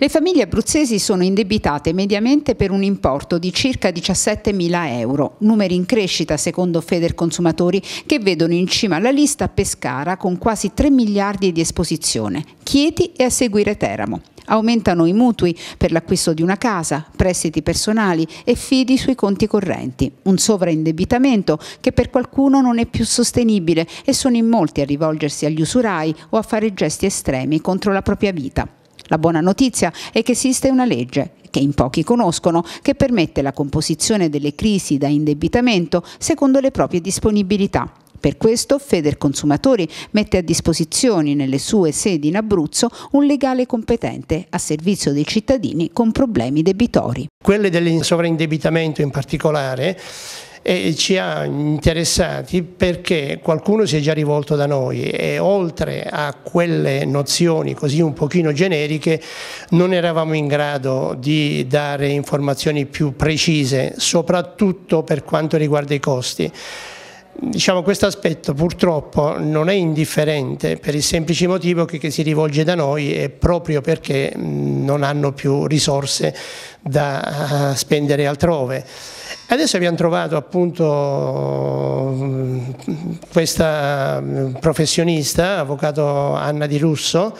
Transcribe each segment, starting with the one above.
Le famiglie abruzzesi sono indebitate mediamente per un importo di circa 17 mila euro, numeri in crescita secondo Feder Consumatori che vedono in cima alla lista Pescara con quasi 3 miliardi di esposizione, Chieti e a seguire Teramo. Aumentano i mutui per l'acquisto di una casa, prestiti personali e fidi sui conti correnti. Un sovraindebitamento che per qualcuno non è più sostenibile e sono in molti a rivolgersi agli usurai o a fare gesti estremi contro la propria vita. La buona notizia è che esiste una legge che in pochi conoscono, che permette la composizione delle crisi da indebitamento secondo le proprie disponibilità. Per questo Feder Consumatori mette a disposizione nelle sue sedi in Abruzzo un legale competente a servizio dei cittadini con problemi debitori. Quelle dell'insovreindebitamento in particolare e ci ha interessati perché qualcuno si è già rivolto da noi e oltre a quelle nozioni così un pochino generiche non eravamo in grado di dare informazioni più precise, soprattutto per quanto riguarda i costi. Diciamo, questo aspetto purtroppo non è indifferente per il semplice motivo che chi si rivolge da noi e proprio perché mm, non hanno più risorse da ah, spendere altrove. Adesso abbiamo trovato appunto questa mm, professionista, avvocato Anna Di Russo,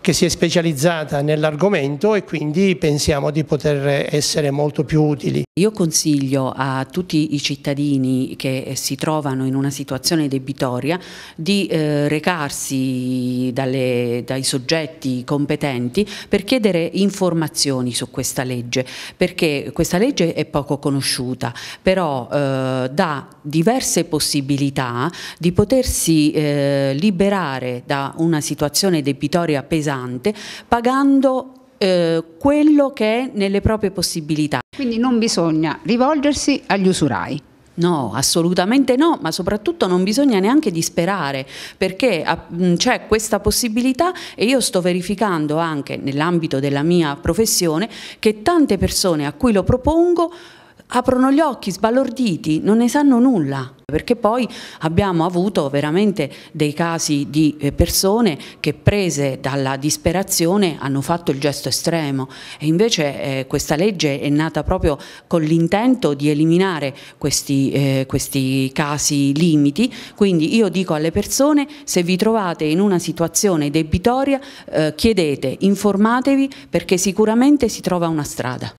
che si è specializzata nell'argomento e quindi pensiamo di poter essere molto più utili. Io consiglio a tutti i cittadini che si trovano in una situazione debitoria di eh, recarsi dalle, dai soggetti competenti per chiedere informazioni su questa legge, perché questa legge è poco conosciuta, però eh, dà diverse possibilità di potersi eh, liberare da una situazione debitoria pesante pesante, pagando eh, quello che è nelle proprie possibilità. Quindi non bisogna rivolgersi agli usurai. No, assolutamente no, ma soprattutto non bisogna neanche disperare perché c'è questa possibilità e io sto verificando anche nell'ambito della mia professione che tante persone a cui lo propongo aprono gli occhi sbalorditi, non ne sanno nulla perché poi abbiamo avuto veramente dei casi di eh, persone che prese dalla disperazione hanno fatto il gesto estremo e invece eh, questa legge è nata proprio con l'intento di eliminare questi, eh, questi casi limiti, quindi io dico alle persone se vi trovate in una situazione debitoria eh, chiedete, informatevi perché sicuramente si trova una strada.